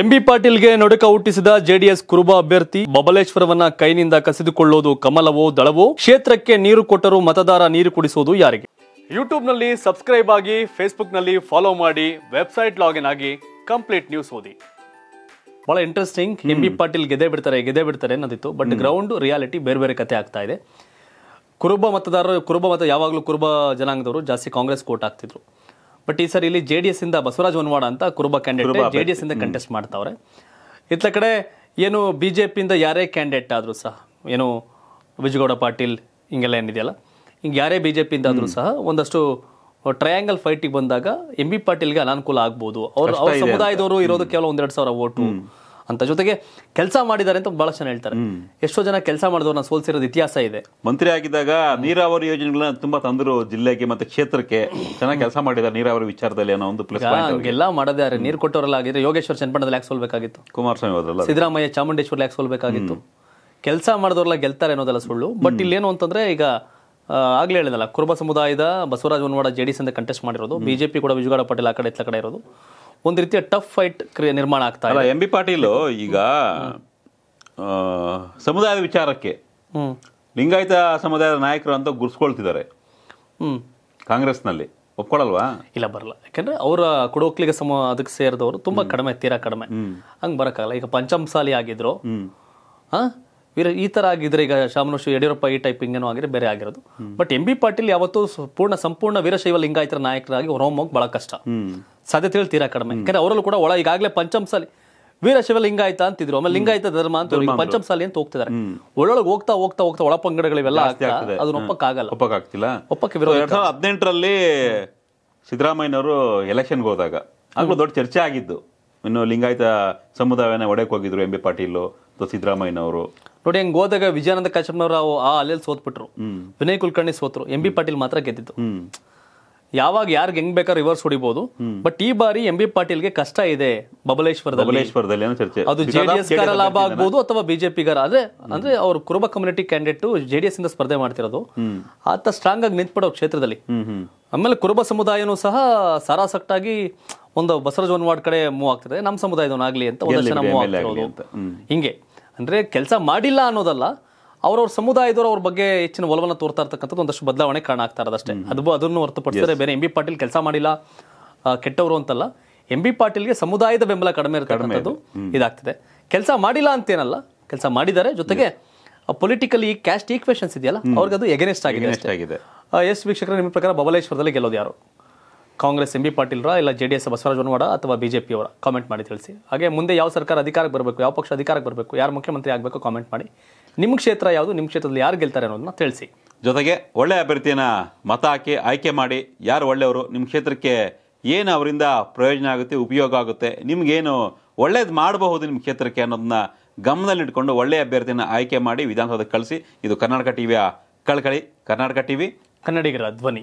MB ಪಾಟೀಲ್ಗೆ ನಡುಕ ಹುಟ್ಟಿಸಿದ JDS ಕುರುಬ ಅಭ್ಯರ್ಥಿ ಬಬಲೇಶ್ವರವನ್ನ ಕೈನಿಂದ ಕಸಿದುಕೊಳ್ಳೋದು ಕಮಲವೋ ದಳವೋ ಕ್ಷೇತ್ರಕ್ಕೆ ನೀರು ಕೊಟ್ಟರೂ ಮತದಾರ ನೀರು ಕುಡಿಸೋದು ಯಾರಿಗೆ ಯೂಟ್ಯೂಬ್ನಲ್ಲಿ ಸಬ್ಸ್ಕ್ರೈಬ್ ಆಗಿ ಫೇಸ್ಬುಕ್ನಲ್ಲಿ ಫಾಲೋ ಮಾಡಿ ವೆಬ್ಸೈಟ್ ಲಾಗಿನ್ ಆಗಿ ಕಂಪ್ಲೀಟ್ ನ್ಯೂಸ್ ಓದಿ ಬಹಳ ಇಂಟ್ರೆಸ್ಟಿಂಗ್ ಎಂ ಬಿ ಪಾಟೀಲ್ ಗೆದೇ ಬಿಡ್ತಾರೆ ಗೆದೆ ಬಿಡ್ತಾರೆ ಅನ್ನೋದಿತ್ತು ಬಟ್ ಗ್ರೌಂಡ್ ರಿಯಾಲಿಟಿ ಬೇರೆ ಬೇರೆ ಕತೆ ಆಗ್ತಾ ಇದೆ ಕುರುಬ ಮತದಾರರು ಕುರುಬ ಮತ ಯಾವಾಗಲೂ ಕುರುಬ ಜನಾಂಗದವರು ಜಾಸ್ತಿ ಕಾಂಗ್ರೆಸ್ ಕೋಟ್ ಆಗ್ತಿದ್ರು ಬಟ್ ಈ ಸರಿ ಇಲ್ಲಿ ಜೆ ಡಿ ಎಸ್ ಇಂದ ಬಸವರಾಜ್ ಹೊನ್ವಾಡ ಅಂತ ಕುರುಬ ಕ್ಯಾಂಡಿಡೇಟ್ ಜೆ ಡಿ ಎಸ್ ಇಂದ ಕಂಟೆಸ್ಟ್ ಮಾಡ್ತಾವ್ರೆ ಇತ್ತ ಕಡೆ ಏನು ಬಿ ಜೆ ಯಾರೇ ಕ್ಯಾಂಡಿಡೇಟ್ ಆದರೂ ಸಹ ಏನು ವಿಜಯಗೌಡ ಪಾಟೀಲ್ ಹಿಂಗೆಲ್ಲ ಏನಿದೆಯಲ್ಲ ಹಿಂಗೆ ಯಾರೇ ಬಿಜೆಪಿ ಜೆ ಪಿಯಿಂದ ಸಹ ಒಂದಷ್ಟು ಟ್ರಯಾಂಗಲ್ ಫೈಟಿಗೆ ಬಂದಾಗ ಎಂ ಬಿ ಪಾಟೀಲ್ಗೆ ಅನಾನುಕೂಲ ಆಗ್ಬೋದು ಅವರು ಅವ್ರ ಸಮುದಾಯದವರು ಇರೋದು ಕೇವಲ ಒಂದೆರಡು ಸಾವಿರ ಓಟು ಅಂತ ಜೊತೆಗೆ ಕೆಲಸ ಮಾಡಿದ್ದಾರೆ ಅಂತ ಬಹಳ ಚೆನ್ನಾಗಿ ಹೇಳ್ತಾರೆ ಎಷ್ಟೋ ಜನ ಕೆಲಸ ಮಾಡಿದವ್ರನ್ನ ಸೋಲ್ಸಿರೋದು ಇತಿಹಾಸ ಇದೆ ಮಂತ್ರಿ ಆಗಿದ್ದಾಗ ನೀರಾವರಿ ಯೋಜನೆಗಳನ್ನ ತುಂಬಾ ತಂದರು ಜಿಲ್ಲೆಗೆ ಮತ್ತೆ ಕ್ಷೇತ್ರಕ್ಕೆ ಚೆನ್ನಾಗಿ ಕೆಲಸ ಮಾಡಿದ್ದಾರೆ ನೀರಾವರಿ ವಿಚಾರದಲ್ಲಿ ಅನ್ನೋ ಒಂದು ಪ್ಲಸ್ ಎಲ್ಲ ಮಾಡಿದ್ದಾರೆ ನೀರು ಕೊಟ್ಟವರಲ್ಲ ಆಗಿದ್ರೆ ಯೋಗೇಶ್ವರ ಚನ್ನಪಟ್ಟಣದಲ್ಲಿ ಯಾಕೆ ಸೋಲ್ಬೇಕಾಗಿತ್ತು ಕುಮಾರಸ್ವಾಮಿ ಅವರಲ್ಲ ಸಿದ್ದರಾಮಯ್ಯ ಚಾಮುಂಡೇಶ್ವರ ಯಾಕೆ ಸೋಲ್ಬೇಕಾಗಿತ್ತು ಕೆಲಸ ಮಾಡಿದವರೆಲ್ಲ ಗೆಲ್ತಾರೆ ಅನ್ನೋದೆಲ್ಲ ಸುಳ್ಳು ಬಟ್ ಇಲ್ಲೇನು ಅಂತಂದ್ರೆ ಈಗ ಆಗ್ಲೇ ಹೇಳಿದಲ್ಲ ಕುರುಬ ಸಮುದಾಯದ ಬಸವರಾಜ ಹೊನ್ವಾಡ ಜೆಡಿಎಸ್ ಅಂತ ಕಂಟೆಸ್ಟ್ ಮಾಡಿರೋದು ಬಿಜೆಪಿ ಕೂಡ ವಿಜುಗಾಡ ಪಟೇಲ್ ಆ ಕಡೆ ಇತ್ತ ಕಡೆ ಇರೋದು ಒಂದು ರೀತಿಯ ಟಫ್ ಫೈಟ್ ನಿರ್ಮಾಣ ಆಗ್ತಾ ಇಲ್ಲ ಎಂ ಬಿ ಪಾಟೀಲ್ ಈಗ ಸಮುದಾಯದ ವಿಚಾರಕ್ಕೆ ಲಿಂಗಾಯತ ಸಮುದಾಯದ ನಾಯಕರು ಅಂತ ಗುರ್ಸ್ಕೊಳ್ತಿದ್ದಾರೆ ಕಾಂಗ್ರೆಸ್ನಲ್ಲಿ ಒಪ್ಕೊಳ್ಳಲ್ವಾ ಇಲ್ಲ ಬರಲ್ಲ ಯಾಕಂದ್ರೆ ಅವರ ಕುಡೋಕ್ಲಿಗೆ ಸಮ ಅದಕ್ಕೆ ಸೇರಿದವರು ತುಂಬಾ ಕಡಿಮೆ ತೀರಾ ಕಡಿಮೆ ಹಂಗೆ ಬರೋಕ್ಕಾಗಲ್ಲ ಈಗ ಪಂಚಮಸಾಲಿ ಆಗಿದ್ರು ಹಾಂ ವೀರ ಈ ತರ ಆಗಿದ್ರೆ ಈಗ ಶಾಮನೋಷ್ ಯಡಿಯೂರಪ್ಪ ಈ ಟೈಪ್ ಏನೋ ಆಗಿದ್ರೆ ಬೇರೆ ಆಗಿರೋದು ಬಟ್ ಎಂ ಬಿ ಪಾಟೀಲ್ ಯಾವತ್ತೂ ಪೂರ್ಣ ಸಂಪೂರ್ಣ ವೀರಶೈವ ಲಿಂಗಾಯತರ ನಾಯಕರಾಗಿ ಹೊರಹೊಮ್ಮೋಗಿ ಬಹಳ ಕಷ್ಟ ಸಾಧ್ಯತೆಗಳು ತೀರಾ ಕಡಿಮೆ ಯಾಕಂದ್ರೆ ಅವರಲ್ಲೂ ಕೂಡ ಒಳ ಈಗಾಗಲೇ ಪಂಚಮಸಾಲಿ ವೀರಶೈವ ಲಿಂಗಾಯತ ಅಂತಿದ್ರು ಆಮೇಲೆ ಲಿಂಗಾಯತ ಧರ್ಮ ಅಂತ ಪಂಚಮಸಾಲಿ ಅಂತ ಹೋಗ್ತಿದ್ದಾರೆ ಒಳೊಳಗೆ ಹೋಗ್ತಾ ಹೋಗ್ತಾ ಹೋಗ್ತಾ ಒಳ ಪಂಗಡಗಳಿವೆಲ್ಲ ಅದನ್ನ ಒಪ್ಪಕ್ಕಾಗಲ್ಲ ಒಪ್ಪಕ್ಕಾಗ್ತಿಲ್ಲ ಒಪ್ಪಕ್ಕೆ ವಿರೋಧ ಎರಡ್ ಸಾವಿರದ ಹದಿನೆಂಟರಲ್ಲಿ ಸಿದ್ದರಾಮಯ್ಯನವರು ಎಲೆಕ್ಷನ್ಗೆ ಹೋದಾಗ ಆಗಲೂ ದೊಡ್ಡ ಚರ್ಚೆ ಆಗಿದ್ದು ಇನ್ನು ಲಿಂಗಾಯತ ಸಮುದಾಯನ ಒಡೆಕ್ ಹೋಗಿದ್ರು ಎಂ ಬಿ ಪಾಟೀಲ್ ಸಿದ್ದರಾಮಯ್ಯನವರು ನೋಡಿ ಹಂಗ ಹೋದಾಗ ವಿಜಯಾನಂದ ಕಶ್ಯಪ್ನವರು ಆ ಅಲೆಯಲ್ಲಿ ಸೋತ್ಬಿಟ್ರು ವಿನಯ್ ಕುಲಕರ್ಣಿ ಸೋತ್ರು ಎಂ ಬಿ ಪಾಟೀಲ್ ಮಾತ್ರ ಗೆದ್ದಿತ್ತು ಯಾವಾಗ ಯಾರ್ ಹೆಂಗ್ ಬೇಕಾದ್ರೆ ರಿವರ್ಸ್ ಹೊಡಿಬಹುದು ಬಟ್ ಈ ಬಾರಿ ಎಂ ಬಿ ಪಾಟೀಲ್ಗೆ ಕಷ್ಟ ಇದೆ ಬಬಲೇಶ್ವರದಲ್ಲಿ ಅದು ಜೆಡಿಎಸ್ ಲಾಭ ಆಗ್ಬಹುದು ಅಥವಾ ಬಿಜೆಪಿಗಾರ ಆದ್ರೆ ಅಂದ್ರೆ ಅವ್ರ ಕುರುಬ ಕಮ್ಯುನಿಟಿ ಕ್ಯಾಂಡಿಡೇಟ್ ಜೆಡಿಎಸ್ ಇಂದ ಸ್ಪರ್ಧೆ ಮಾಡ್ತಿರೋದು ಆತ ಸ್ಟ್ರಾಂಗ್ ಆಗಿ ನಿಂತ್ಬಿಡೋ ಕ್ಷೇತ್ರದಲ್ಲಿ ಆಮೇಲೆ ಕುರುಬ ಸಮುದಾಯನೂ ಸಹ ಸಾರಾಸಕ್ಟಾಗಿ ಒಂದು ಜೋನ್ ವಾರ್ಡ್ ಕಡೆ ಮೂವ್ ಆಗ್ತಿದೆ ನಮ್ಮ ಸಮುದಾಯದವನಾಗ್ಲಿ ಅಂತ ಒಂದಷ್ಟು ಜನ ಮೂವ್ ಆಗ್ತಿರೋದು ಹಿಂಗೆ ಅಂದರೆ ಕೆಲಸ ಮಾಡಿಲ್ಲ ಅನ್ನೋದಲ್ಲ ಅವ್ರವ್ರ ಸಮುದಾಯದವರು ಅವ್ರ ಬಗ್ಗೆ ಹೆಚ್ಚಿನ ಒಲವನ್ನು ತೋರ್ತಾ ಇರ್ತಕ್ಕಂಥದ್ದು ಒಂದಷ್ಟು ಬದಲಾವಣೆ ಕಾರಣ ಆಗ್ತಾ ಇರೋದಷ್ಟೇ ಅದು ಅದನ್ನು ಹೊರತುಪಡಿಸಿದ್ರೆ ಬೇರೆ ಎಂ ಬಿ ಪಾಟೀಲ್ ಕೆಲಸ ಮಾಡಿಲ್ಲ ಕೆಟ್ಟವರು ಅಂತಲ್ಲ ಎಂ ಬಿ ಪಾಟೀಲ್ಗೆ ಸಮುದಾಯದ ಬೆಂಬಲ ಕಡಿಮೆ ಇರ್ತಕ್ಕಂಥದ್ದು ಇದಾಗ್ತಿದೆ ಕೆಲಸ ಮಾಡಿಲ್ಲ ಅಂತೇನಲ್ಲ ಕೆಲಸ ಮಾಡಿದ್ದಾರೆ ಜೊತೆಗೆ ಪೊಲಿಟಿಕಲಿ ಕ್ಯಾಸ್ಟ್ ಈಕ್ವೇಶನ್ಸ್ ಇದೆಯಲ್ಲ ಅವ್ರಿಗೆ ಅದು ಎಗೇನ್ಸ್ಟ್ ಆಗಿದೆ ಎಸ್ ವೀಕ್ಷಕರ ನಿಮ್ಮ ಪ್ರಕಾರ ಬಬಲೇಶ್ವರದಲ್ಲಿ ಗೆಲ್ಲೋದು ಯಾರು ಕಾಂಗ್ರೆಸ್ ಎಂ ಬಿ ಪಾಟೀಲ್ರ ಇಲ್ಲ ಜೆ ಡಿ ಎಸ್ ಬಸವರಾಜ ಅಥವಾ ಬಿ ಜೆ ಪಿಯವರ ಕಾಮೆಂಟ್ ಮಾಡಿ ತಿಳಿಸಿ ಹಾಗೆ ಮುಂದೆ ಯಾವ ಸರ್ಕಾರ ಅಧಿಕಾರಕ್ಕೆ ಬರಬೇಕು ಯಾವ ಪಕ್ಷ ಅಧಿಕಾರಕ್ಕೆ ಬರಬೇಕು ಯಾರು ಮುಖ್ಯಮಂತ್ರಿ ಆಗಬೇಕು ಕಾಮೆಂಟ್ ಮಾಡಿ ನಿಮ್ಮ ಕ್ಷೇತ್ರ ಯಾವುದು ನಿಮ್ಮ ಕ್ಷೇತ್ರದಲ್ಲಿ ಯಾರು ಗೆಲ್ತಾರೆ ಅನ್ನೋದನ್ನ ತಿಳಿಸಿ ಜೊತೆಗೆ ಒಳ್ಳೆ ಅಭ್ಯರ್ಥಿಯನ್ನು ಮತ ಹಾಕಿ ಆಯ್ಕೆ ಮಾಡಿ ಯಾರು ಒಳ್ಳೆಯವರು ನಿಮ್ಮ ಕ್ಷೇತ್ರಕ್ಕೆ ಏನು ಅವರಿಂದ ಪ್ರಯೋಜನ ಆಗುತ್ತೆ ಉಪಯೋಗ ಆಗುತ್ತೆ ನಿಮಗೇನು ಒಳ್ಳೇದು ಮಾಡಬಹುದು ನಿಮ್ಮ ಕ್ಷೇತ್ರಕ್ಕೆ ಅನ್ನೋದನ್ನ ಗಮನದಲ್ಲಿಟ್ಕೊಂಡು ಒಳ್ಳೆಯ ಅಭ್ಯರ್ಥಿಯನ್ನು ಆಯ್ಕೆ ಮಾಡಿ ವಿಧಾನಸೌಧಕ್ಕೆ ಕಳಿಸಿ ಇದು ಕರ್ನಾಟಕ ಟಿವಿಯ ಕಳ್ಕಳಿ ಕರ್ನಾಟಕ ಟಿವಿ ಕನ್ನಡಿಗರ ಧ್ವನಿ